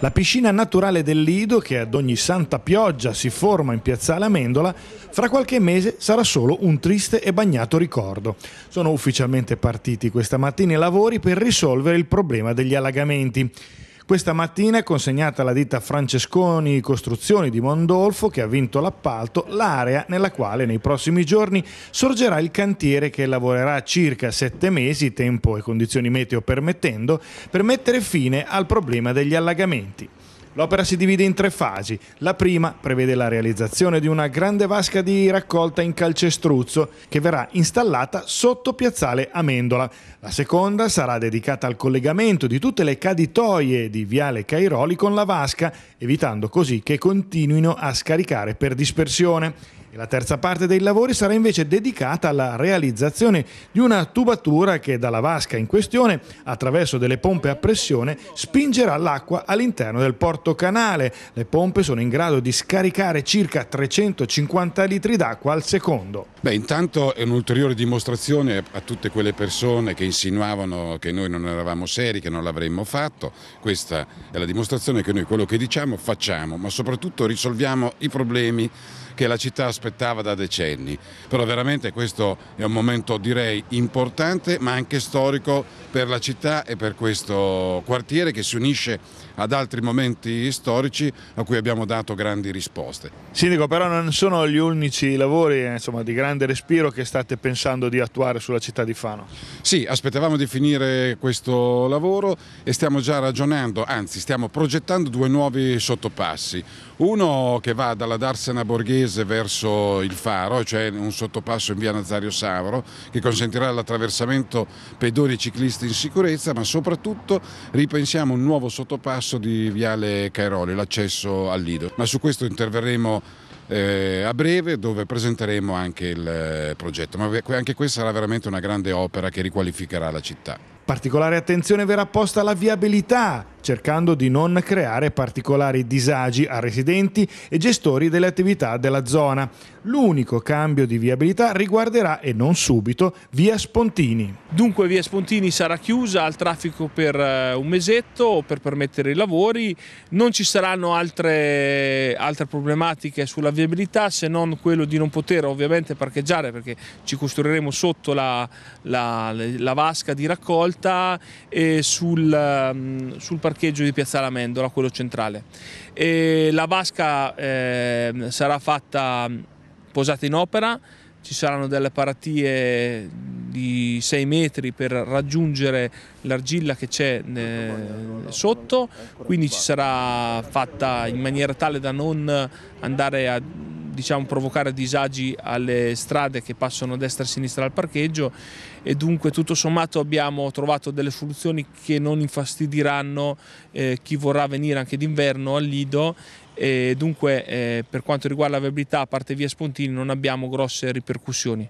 La piscina naturale del Lido, che ad ogni santa pioggia si forma in Piazzale Amendola, fra qualche mese sarà solo un triste e bagnato ricordo. Sono ufficialmente partiti questa mattina i lavori per risolvere il problema degli allagamenti. Questa mattina è consegnata alla ditta Francesconi Costruzioni di Mondolfo, che ha vinto l'appalto, l'area nella quale nei prossimi giorni sorgerà il cantiere che lavorerà circa sette mesi, tempo e condizioni meteo permettendo, per mettere fine al problema degli allagamenti. L'opera si divide in tre fasi. La prima prevede la realizzazione di una grande vasca di raccolta in calcestruzzo che verrà installata sotto piazzale Amendola. La seconda sarà dedicata al collegamento di tutte le caditoie di Viale Cairoli con la vasca, evitando così che continuino a scaricare per dispersione. E la terza parte dei lavori sarà invece dedicata alla realizzazione di una tubatura che dalla vasca in questione, attraverso delle pompe a pressione, spingerà l'acqua all'interno del porto canale. Le pompe sono in grado di scaricare circa 350 litri d'acqua al secondo. Beh, intanto è un'ulteriore dimostrazione a tutte quelle persone che insinuavano che noi non eravamo seri, che non l'avremmo fatto. Questa è la dimostrazione che noi quello che diciamo facciamo, ma soprattutto risolviamo i problemi che la città aspettava da decenni. Però veramente questo è un momento direi importante ma anche storico per la città e per questo quartiere che si unisce ad altri momenti storici a cui abbiamo dato grandi risposte. Sindaco, però non sono gli unici lavori eh, insomma, di grande respiro che state pensando di attuare sulla città di Fano? Sì, aspettavamo di finire questo lavoro e stiamo già ragionando, anzi stiamo progettando due nuovi sottopassi. Uno che va dalla Darsena Borghese verso verso il faro, cioè un sottopasso in via Nazario Savro che consentirà l'attraversamento pedoni e ciclisti in sicurezza, ma soprattutto ripensiamo un nuovo sottopasso di Viale Cairoli, l'accesso al Lido. Ma su questo interverremo eh, a breve dove presenteremo anche il eh, progetto, ma anche questa sarà veramente una grande opera che riqualificherà la città. Particolare attenzione verrà posta alla viabilità cercando di non creare particolari disagi a residenti e gestori delle attività della zona. L'unico cambio di viabilità riguarderà, e non subito, via Spontini. Dunque via Spontini sarà chiusa al traffico per eh, un mesetto per permettere i lavori, non ci saranno altre, altre problematiche sulla viabilità se non quello di non poter ovviamente parcheggiare perché ci costruiremo sotto la, la, la vasca di raccolta e sul, ehm, sul parcheggio parcheggio di Piazzale Amendola, quello centrale. E la vasca eh, sarà fatta mm, posata in opera, ci saranno delle paratie di 6 metri per raggiungere l'argilla che c'è eh, sotto, quindi ci sarà fatta in maniera tale da non andare a diciamo, provocare disagi alle strade che passano destra e sinistra al parcheggio e dunque tutto sommato abbiamo trovato delle soluzioni che non infastidiranno eh, chi vorrà venire anche d'inverno al Lido e dunque eh, per quanto riguarda la viabilità a parte via Spontini non abbiamo grosse ripercussioni.